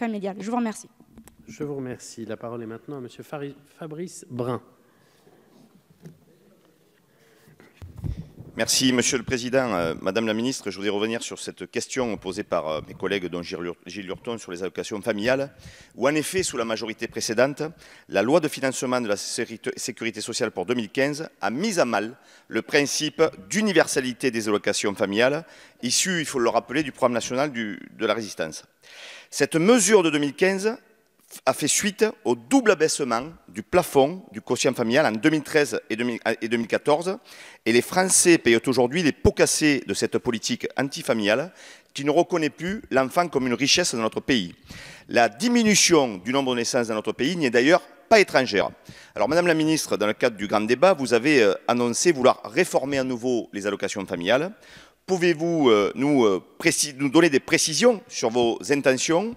Je vous remercie. Je vous remercie. La parole est maintenant à M. Fabrice Brun. Merci, Monsieur le Président. Euh, Madame la Ministre, je voudrais revenir sur cette question posée par euh, mes collègues, dont Gilles Hurton, sur les allocations familiales, où en effet, sous la majorité précédente, la loi de financement de la sécurité sociale pour 2015 a mis à mal le principe d'universalité des allocations familiales, issu, il faut le rappeler, du programme national du, de la résistance. Cette mesure de 2015 a fait suite au double abaissement du plafond du quotient familial en 2013 et 2014, euh, et les Français payent aujourd'hui les pots cassés de cette politique antifamiliale qui ne reconnaît plus l'enfant comme une richesse dans notre pays. La diminution du nombre de naissances dans notre pays n'est d'ailleurs pas étrangère. Alors, Madame la Ministre, dans le cadre du grand débat, vous avez euh, annoncé vouloir réformer à nouveau les allocations familiales. Pouvez-vous euh, euh, nous, donner des précisions sur vos intentions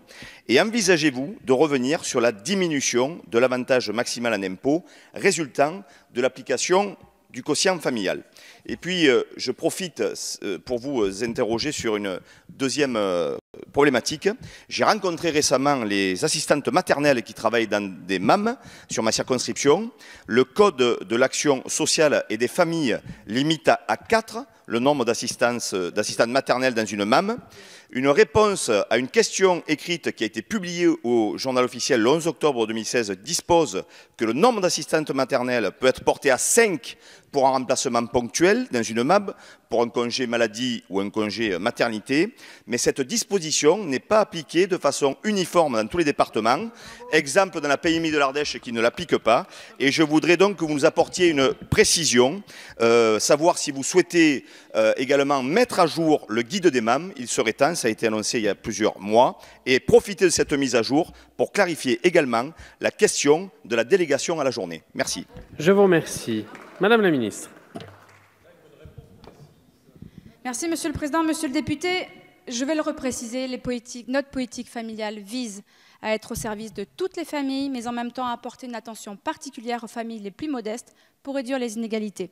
et envisagez-vous de revenir sur la diminution de l'avantage maximal en impôts résultant de l'application du quotient familial. Et puis, euh, je profite pour vous interroger sur une deuxième problématique. J'ai rencontré récemment les assistantes maternelles qui travaillent dans des MAM sur ma circonscription. Le code de l'action sociale et des familles limite à 4 le nombre d'assistantes maternelles dans une MAM, une réponse à une question écrite qui a été publiée au journal officiel le 11 octobre 2016 dispose que le nombre d'assistantes maternelles peut être porté à 5 pour un remplacement ponctuel dans une MAB, pour un congé maladie ou un congé maternité, mais cette disposition n'est pas appliquée de façon uniforme dans tous les départements, exemple dans la PMI de l'Ardèche qui ne l'applique pas, et je voudrais donc que vous nous apportiez une précision, euh, savoir si vous souhaitez euh, également mettre à jour le guide des MAM, il serait temps, ça a été annoncé il y a plusieurs mois, et profiter de cette mise à jour pour clarifier également la question de la délégation à la journée. Merci. Je vous remercie. Madame la ministre. Merci, Monsieur le Président. Monsieur le député, je vais le repréciser, les notre politique familiale vise à être au service de toutes les familles, mais en même temps à apporter une attention particulière aux familles les plus modestes pour réduire les inégalités.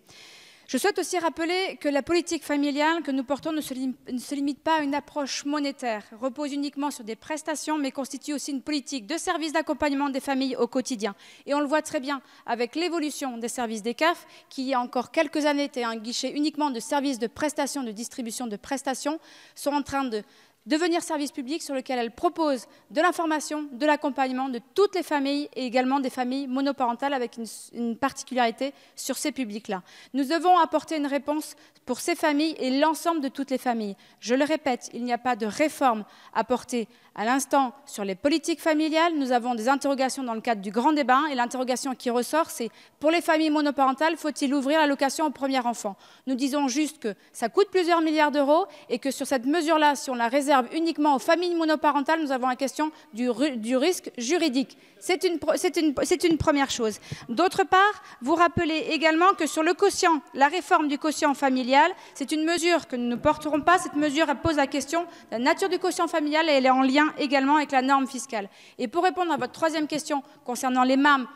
Je souhaite aussi rappeler que la politique familiale que nous portons ne se, limite pas à une approche monétaire, repose uniquement sur des prestations, mais constitue aussi une politique de service d'accompagnement des familles au quotidien. Et on le voit très bien avec l'évolution des services des CAF, qui il y a encore quelques années étaient un guichet uniquement de services de prestations, de distribution de prestations, sont en train de devenir service public sur lequel elle propose de l'information, de l'accompagnement de toutes les familles et également des familles monoparentales avec une, particularité sur ces publics-là. Nous devons apporter une réponse pour ces familles et l'ensemble de toutes les familles. Je le répète, il n'y a pas de réforme apportée à l'instant sur les politiques familiales. Nous avons des interrogations dans le cadre du grand débat et l'interrogation qui ressort, c'est pour les familles monoparentales, faut-il ouvrir l'allocation au premier enfant Nous disons juste que ça coûte plusieurs milliards d'euros et que sur cette mesure-là, si on la réserve uniquement aux familles monoparentales, nous avons la question du, risque juridique. C'est une, première chose. D'autre part, vous rappelez également que sur le quotient, la réforme du quotient familial, c'est une mesure que nous ne porterons pas. Cette mesure pose la question de la nature du quotient familial et elle est en lien également avec la norme fiscale. Et pour répondre à votre troisième question concernant les MAM,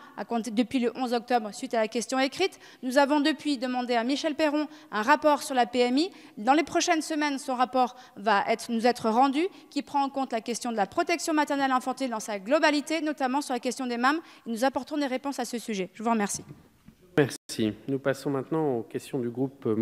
depuis le 11 octobre, suite à la question écrite, nous avons depuis demandé à Michel Perron un rapport sur la PMI. Dans les prochaines semaines, son rapport va nous être rendu qui prend en compte la question de la protection maternelle infantile dans sa globalité, notamment sur la question des mâmes. nous apporterons des réponses à ce sujet. Je vous remercie. Merci. Nous passons maintenant aux questions du groupe euh,